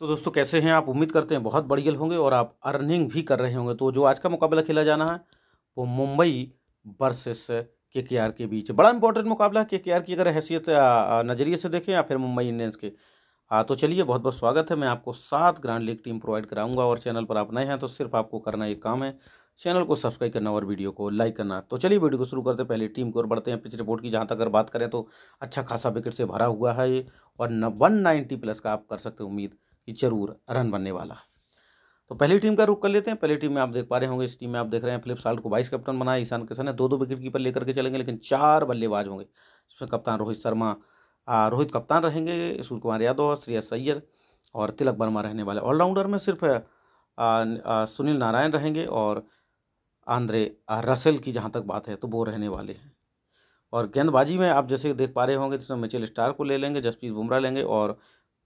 तो दोस्तों कैसे हैं आप उम्मीद करते हैं बहुत बढ़िया होंगे और आप अर्निंग भी कर रहे होंगे तो जो आज का मुकाबला खेला जाना है वो मुंबई वर्सेस के के आर के बीच बड़ा इंपॉर्टेंट मुकाबला है के के आर की अगर हैसियत नज़रिए से देखें या फिर मुंबई इंडियंस के आ, तो चलिए बहुत बहुत स्वागत है मैं आपको सात ग्रांड लीग टीम प्रोवाइड कराऊंगा और चैनल पर आप नए हैं तो सिर्फ आपको करना एक काम है चैनल को सब्सक्राइब करना और वीडियो को लाइक करना तो चलिए वीडियो को शुरू करते हैं पहले टीम की ओर बढ़ते हैं पिच रिपोर्ट की जहाँ तक अगर बात करें तो अच्छा खासा विकेट से भरा हुआ है ये और वन नाइन्टी प्लस का आप कर सकते हैं उम्मीद कि जरूर रन बनने वाला है तो पहली टीम का रुख कर लेते हैं पहली टीम में आप देख पा रहे होंगे इस टीम में आप देख रहे हैं फिलिप साल्ट को वाइस कैप्टन बनाया ईशान किशन ने दो दो विकेट कीपर लेकर के चलेंगे लेकिन चार बल्लेबाज होंगे जिसमें कप्तान रोहित शर्मा रोहित कप्तान रहेंगे सूर्य कुमार यादव श्रेयस सैयर और तिलक वर्मा रहने वाले ऑलराउंडर में सिर्फ सुनील नारायण रहेंगे और आंद्रे रसेल की जहाँ तक बात है तो वो रहने वाले हैं और गेंदबाजी में आप जैसे देख पा रहे होंगे जिसमें मिचेल स्टार को ले लेंगे जसप्रीत बुमराह लेंगे और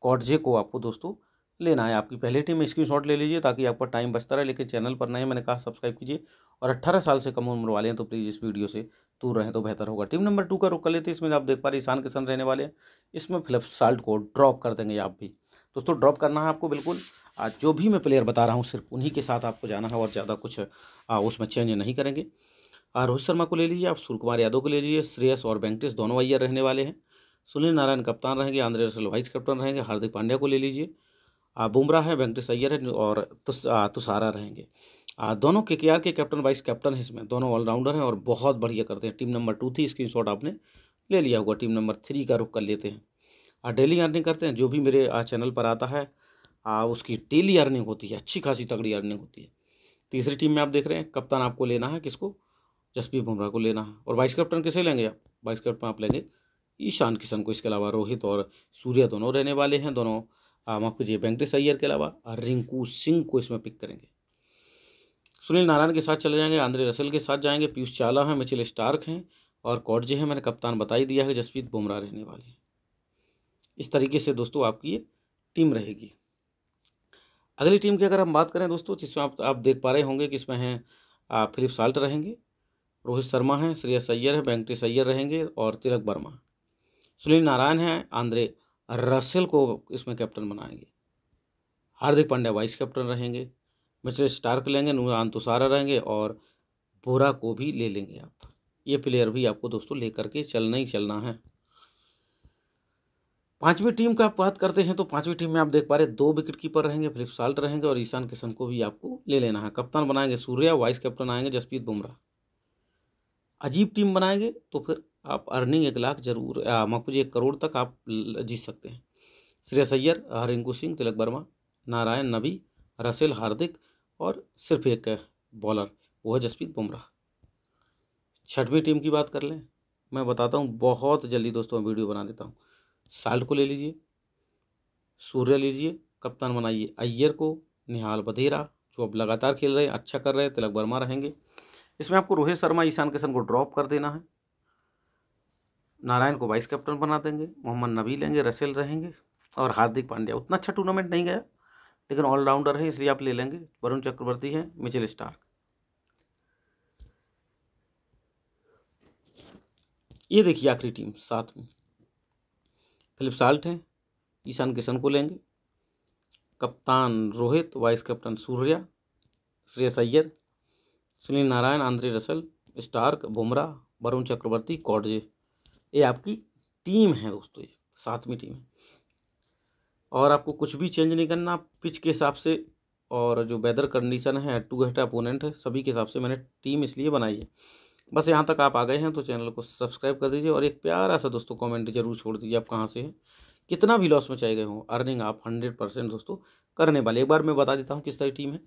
कॉट जे को आपको दोस्तों लेना है आपकी पहले टीम स्क्रीन शॉट ले लीजिए ताकि आपका टाइम बचता रहे लेकिन चैनल पर नए मैंने कहा सब्सक्राइब कीजिए और अट्ठारह साल से कम उम्र वाले हैं तो प्लीज़ इस वीडियो से दूर रहें तो बेहतर होगा टीम नंबर टू का रुक कर लेते हैं इसमें आप देख पा रहे ईशान किसान रहने वाले हैं इसमें फिलिप साल्ट को ड्रॉप कर देंगे आप भी दोस्तों ड्रॉप करना है आपको बिल्कुल आज जो भी मैं प्लेयर बता रहा हूँ सिर्फ उन्हीं के साथ आपको जाना है और ज़्यादा कुछ आ, उसमें चेंज नहीं करेंगे रोहित शर्मा को ले लीजिए आप सूर्य कुमार यादव को ले लीजिए श्रेयस और वेंकटेश दोनों अय्यर रहने वाले हैं सुनील नारायण कप्तान रहेंगे आंद्रे रसल वाइस कप्तान रहेंगे हार्दिक पांड्या को ले लीजिए बुमराह है वेंकटेश अय्यर है और तुषारा रहेंगे आ, दोनों के के आर के कैप्टन वाइस कैप्टन हैं इसमें दोनों ऑलराउंडर हैं और बहुत बढ़िया करते हैं टीम नंबर टू थी स्क्रीन आपने ले लिया होगा टीम नंबर थ्री का रुख कर लेते हैं और डेली अर्निंग करते हैं जो भी मेरे चैनल पर आता है आ, उसकी डेली अर्निंग होती है अच्छी खासी तगड़ी अर्निंग होती है तीसरी टीम में आप देख रहे हैं कप्तान आपको लेना है किसको जसप्रीत बुमराह को लेना है और वाइस कैप्टन किसे लेंगे आप वाइस कैप्टन आप लेंगे ईशान किशन को इसके अलावा रोहित और सूर्या दोनों रहने वाले हैं दोनों माफ कीजिए वेंकटेश अय्यर के अलावा रिंकू सिंह को इसमें पिक करेंगे सुनील नारायण के साथ चले जाएंगे आंद्रे रसेल के साथ जाएंगे पीयूष चाला हैं मिचिल स्टार्क हैं और कॉडजे हैं मैंने कप्तान बता ही दिया है जसप्रीत बुमराह रहने वाले हैं इस तरीके से दोस्तों आपकी ये टीम रहेगी अगली टीम की अगर हम बात करें दोस्तों जिसमें आप आप देख पा रहे होंगे कि इसमें हैं फिलिप साल्ट रहेंगे रोहित शर्मा हैं श्रेयस अय्यर है वेंकटेश अय्यर रहेंगे और तिलक वर्मा सुनील नारायण हैं आंद्रे रसेल को इसमें कैप्टन बनाएंगे हार्दिक पांड्या वाइस कैप्टन रहेंगे मिचेल स्टार्क लेंगे नूरान तुसारा रहेंगे और बोरा को भी ले लेंगे आप ये प्लेयर भी आपको दोस्तों लेकर के चलना ही चलना है पांचवी टीम का आप बात करते हैं तो पांचवी टीम में आप देख पा रहे दो विकेट कीपर रहेंगे फिलिप साल्ट रहेंगे और ईशान किशन को भी आपको ले लेना है कप्तान बनाएंगे सूर्या वाइस कैप्टन आएंगे जसप्रीत बुमराह अजीब टीम बनाएंगे तो फिर आप अर्निंग एक लाख जरूर माफूजी एक करोड़ तक आप जीत सकते हैं श्रेयस अय्यर हरिंकू सिंह तिलक वर्मा नारायण नबी रसेल हार्दिक और सिर्फ एक बॉलर वो है जसप्रीत बुमराह छठवीं टीम की बात कर लें मैं बताता हूँ बहुत जल्दी दोस्तों मैं वीडियो बना देता हूँ साल्ट को ले लीजिए सूर्य लीजिए कप्तान बनाइए अय्यर को निहाल बधेरा जो अब लगातार खेल रहे हैं अच्छा कर रहे हैं तिलक वर्मा रहेंगे इसमें आपको रोहित शर्मा ईशान किशन को ड्रॉप कर देना है नारायण को वाइस कैप्टन बना देंगे मोहम्मद नबी लेंगे रसेल रहेंगे और हार्दिक पांड्या उतना अच्छा टूर्नामेंट नहीं गया लेकिन ऑलराउंडर है इसलिए आप ले लेंगे वरुण चक्रवर्ती है मिचिल स्टार ये देखिए आखिरी टीम साथ में फिलिप साल्ट हैं ईशान किशन को लेंगे कप्तान Rohit vice captain Surya Shreyas Iyer Sunil Narine Andre Russell Starc Bumrah Varun Chakravarthy Coetzee ये आपकी टीम है दोस्तों ये सातवीं टीम है और आपको कुछ भी चेंज नहीं करना पिच के हिसाब से और जो वेदर कंडीशन है टू हेट अपोनेंट है सभी के हिसाब से मैंने टीम इसलिए बनाई है बस यहाँ तक आप आ गए हैं तो चैनल को सब्सक्राइब कर दीजिए और एक प्यारा सा दोस्तों कमेंट जरूर छोड़ दीजिए आप कहाँ से हैं कितना भी लॉस में चाहे गए हों अर्निंग आप हंड्रेड परसेंट दोस्तों करने वाले एक बार मैं बता देता हूँ किस तरह टीम है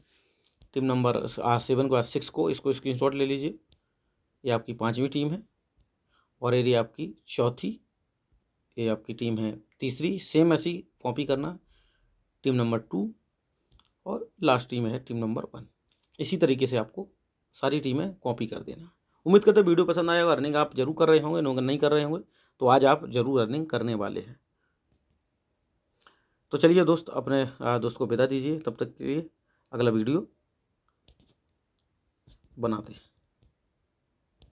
टीम नंबर सेवन को सिक्स को इसको स्क्रीनशॉट ले लीजिए ये आपकी पाँचवीं टीम है और ये आपकी चौथी ये आपकी टीम है तीसरी सेम ऐसी कॉपी करना टीम नंबर टू और लास्ट टीम है टीम नंबर वन इसी तरीके से आपको सारी टीमें कॉपी कर देना उम्मीद करते वीडियो पसंद आएगा अर्निंग आप जरूर कर रहे होंगे नहीं कर रहे होंगे तो आज आप जरूर अर्निंग करने वाले हैं तो चलिए दोस्त अपने दोस्त को बिता दीजिए तब तक के लिए अगला वीडियो बनाते हैं